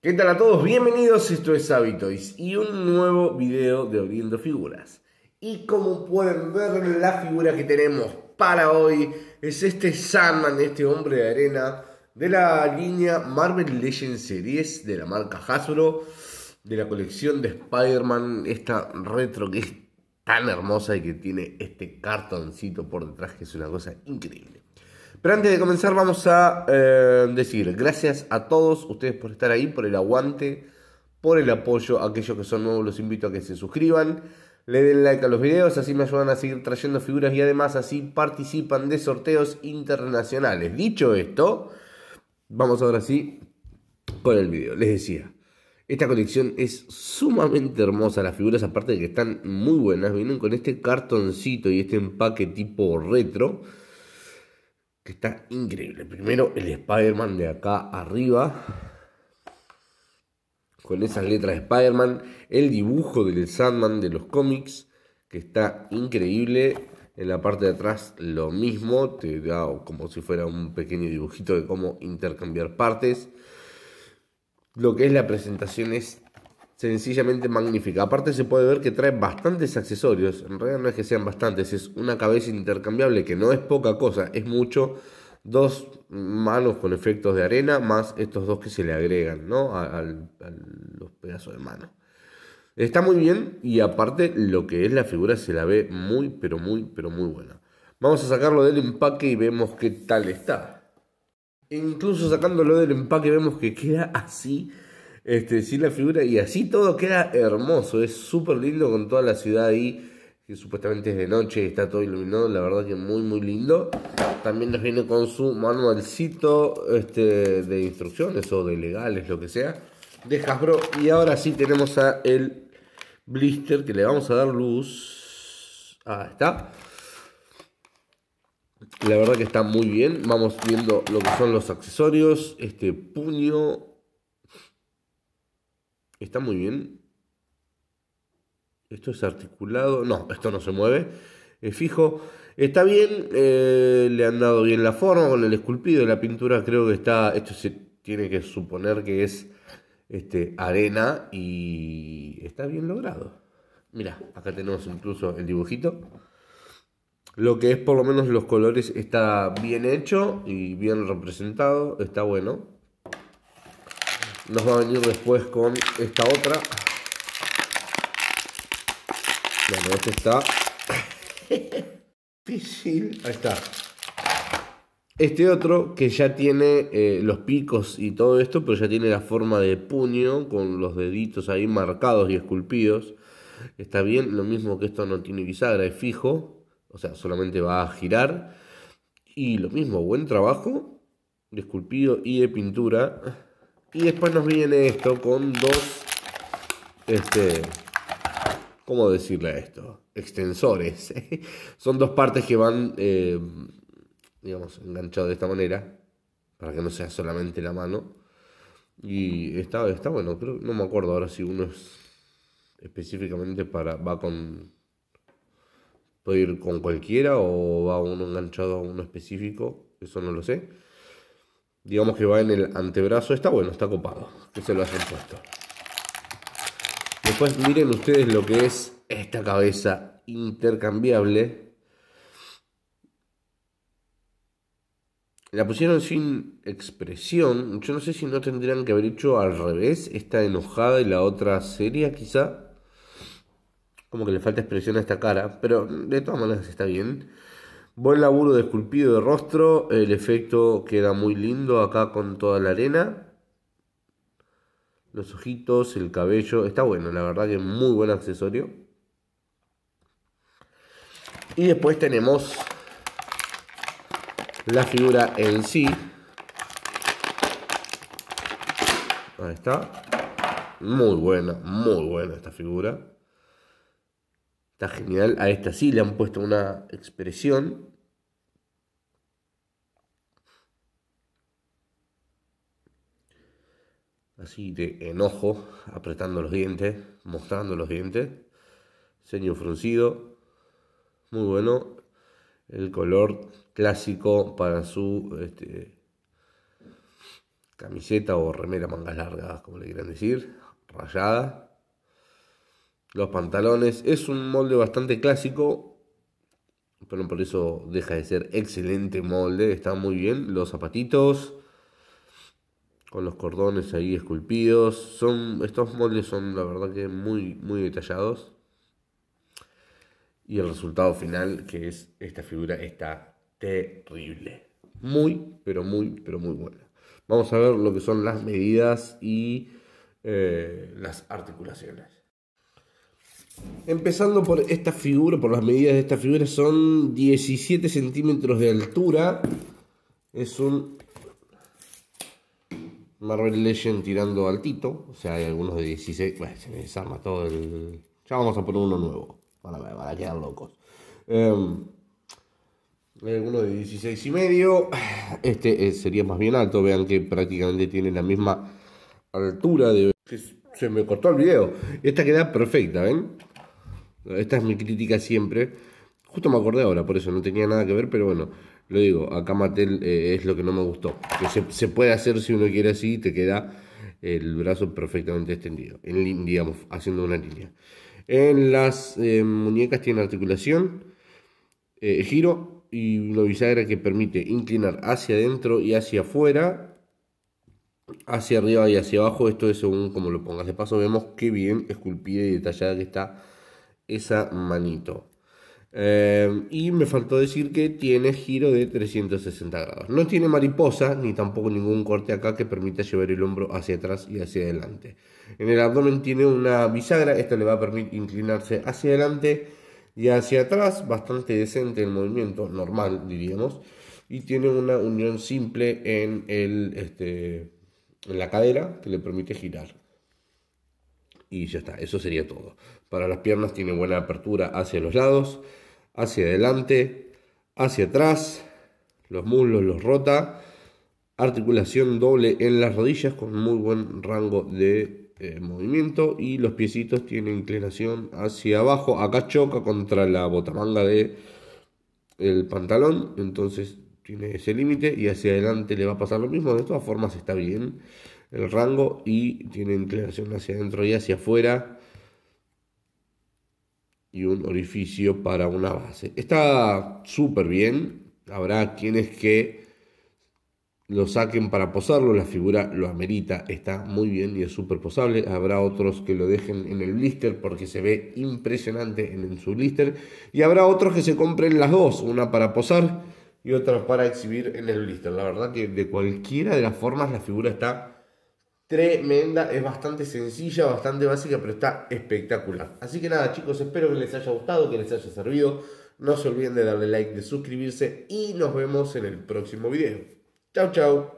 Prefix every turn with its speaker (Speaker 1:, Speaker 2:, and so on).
Speaker 1: ¿Qué tal a todos? Bienvenidos, esto es Habitoys y un nuevo video de Oriendo Figuras. Y como pueden ver, la figura que tenemos para hoy es este Sandman, este hombre de arena de la línea Marvel Legends Series de la marca Hasbro, de la colección de Spider-Man, esta retro que es tan hermosa y que tiene este cartoncito por detrás que es una cosa increíble. Pero antes de comenzar vamos a eh, decir gracias a todos ustedes por estar ahí, por el aguante, por el apoyo. Aquellos que son nuevos los invito a que se suscriban, le den like a los videos, así me ayudan a seguir trayendo figuras y además así participan de sorteos internacionales. Dicho esto, vamos ahora sí con el video. Les decía. Esta colección es sumamente hermosa, las figuras aparte de que están muy buenas, vienen con este cartoncito y este empaque tipo retro que está increíble. Primero el Spider-Man de acá arriba, con esas letras de Spider-Man, el dibujo del Sandman de los cómics, que está increíble. En la parte de atrás lo mismo, te da como si fuera un pequeño dibujito de cómo intercambiar partes. Lo que es la presentación es sencillamente magnífica. Aparte se puede ver que trae bastantes accesorios. En realidad no es que sean bastantes, es una cabeza intercambiable que no es poca cosa, es mucho. Dos manos con efectos de arena más estos dos que se le agregan ¿no? a, a los pedazos de mano. Está muy bien y aparte lo que es la figura se la ve muy, pero muy, pero muy buena. Vamos a sacarlo del empaque y vemos qué tal está. E incluso sacándolo del empaque vemos que queda así este, sí, la figura, y así todo queda hermoso, es súper lindo con toda la ciudad ahí, que supuestamente es de noche, está todo iluminado, la verdad que muy, muy lindo. También nos viene con su manualcito este, de instrucciones o de legales, lo que sea, de Hasbro. Y ahora sí tenemos a el blister que le vamos a dar luz. Ah, está. La verdad que está muy bien. Vamos viendo lo que son los accesorios. Este puño, Está muy bien. Esto es articulado. No, esto no se mueve. Es fijo. Está bien. Eh, le han dado bien la forma con el esculpido. La pintura creo que está. Esto se tiene que suponer que es este, arena. Y está bien logrado. Mira, acá tenemos incluso el dibujito. Lo que es por lo menos los colores está bien hecho y bien representado. Está bueno nos va a venir después con esta otra. Bueno, este está difícil. Ahí está. Este otro que ya tiene eh, los picos y todo esto, pero ya tiene la forma de puño con los deditos ahí marcados y esculpidos. Está bien, lo mismo que esto no tiene bisagra, es fijo, o sea, solamente va a girar. Y lo mismo, buen trabajo de esculpido y de pintura. Y después nos viene esto con dos, este, ¿cómo decirle esto? Extensores. Son dos partes que van, eh, digamos, enganchadas de esta manera, para que no sea solamente la mano. Y está, está bueno, creo, no me acuerdo ahora si uno es específicamente para, va con, puede ir con cualquiera o va uno enganchado a uno específico, eso no lo sé digamos que va en el antebrazo, está bueno, está copado, que se lo hayan puesto. Después miren ustedes lo que es esta cabeza intercambiable. La pusieron sin expresión. Yo no sé si no tendrían que haber hecho al revés. Esta enojada y la otra seria quizá. Como que le falta expresión a esta cara. Pero de todas maneras está bien. Buen laburo de esculpido de rostro. El efecto queda muy lindo acá con toda la arena. Los ojitos, el cabello. Está bueno, la verdad que es muy buen accesorio. Y después tenemos la figura en sí. Ahí está. Muy buena, muy buena esta figura. Está genial. A esta sí le han puesto una expresión. Así de enojo, apretando los dientes, mostrando los dientes. Ceño fruncido. Muy bueno. El color clásico para su este, camiseta o remera mangas largas, como le quieran decir. Rayada los pantalones. Es un molde bastante clásico, pero por eso deja de ser excelente molde. Está muy bien. Los zapatitos con los cordones ahí esculpidos. Son, estos moldes son la verdad que muy, muy detallados. Y el resultado final, que es esta figura, está terrible. Muy, pero muy, pero muy buena. Vamos a ver lo que son las medidas y eh, las articulaciones. Empezando por esta figura, por las medidas de esta figura, son 17 centímetros de altura. Es un Marvel Legend tirando altito. O sea, hay algunos de 16. Bueno, se me desarma todo el. Ya vamos a poner uno nuevo. Van a, quedar locos. Em, hay algunos de 16 y medio. Este eh, sería más bien alto. Vean que prácticamente tiene la misma altura Se me cortó el video. Esta queda perfecta, ¿ven? Esta es mi crítica siempre. Justo me acordé ahora, por eso no tenía nada que ver, pero bueno, lo digo, acá Mattel eh, es lo que no me gustó. Que se, puede hacer si uno quiere así te queda el brazo perfectamente extendido, en, digamos, haciendo una línea. En las eh, muñecas tiene articulación, eh, giro y una bisagra que permite inclinar hacia adentro y hacia afuera, hacia arriba y hacia abajo. Esto es según como lo pongas. De paso vemos qué bien esculpida y detallada que está esa manito. Em, y me faltó decir que tiene giro de 360 grados. No tiene mariposa ni tampoco ningún corte acá que permita llevar el hombro hacia atrás y hacia adelante. En el abdomen tiene una bisagra, esta le va a permitir inclinarse hacia adelante y hacia atrás, bastante decente el movimiento, normal diríamos. Y tiene una unión simple en, el, este, en la cadera que le permite girar. Y ya está, eso sería todo. Para las piernas tiene buena apertura hacia los lados, hacia adelante, hacia atrás. Los muslos los rota. Articulación doble en las rodillas con muy buen rango de eh, movimiento. Y los piecitos tienen inclinación hacia abajo. Acá choca contra la botamanga de el pantalón. Entonces tiene ese límite y hacia adelante le va a pasar lo mismo. De todas formas está bien el rango y tiene inclinación hacia adentro y hacia afuera y un orificio para una base. Está súper bien, habrá quienes que lo saquen para posarlo, la figura lo amerita, está muy bien y es súper posable. Habrá otros que lo dejen en el blister porque se ve impresionante en, su blister. Y habrá otros que se compren las dos, una para posar y otra para exhibir en el blister. La verdad que de cualquiera de las formas la figura está tremenda, es bastante sencilla, bastante básica, pero está espectacular. Así que nada, chicos, espero que les haya gustado, que les haya servido. No se olviden de darle like, de suscribirse y nos vemos en el próximo video. Chau, chao.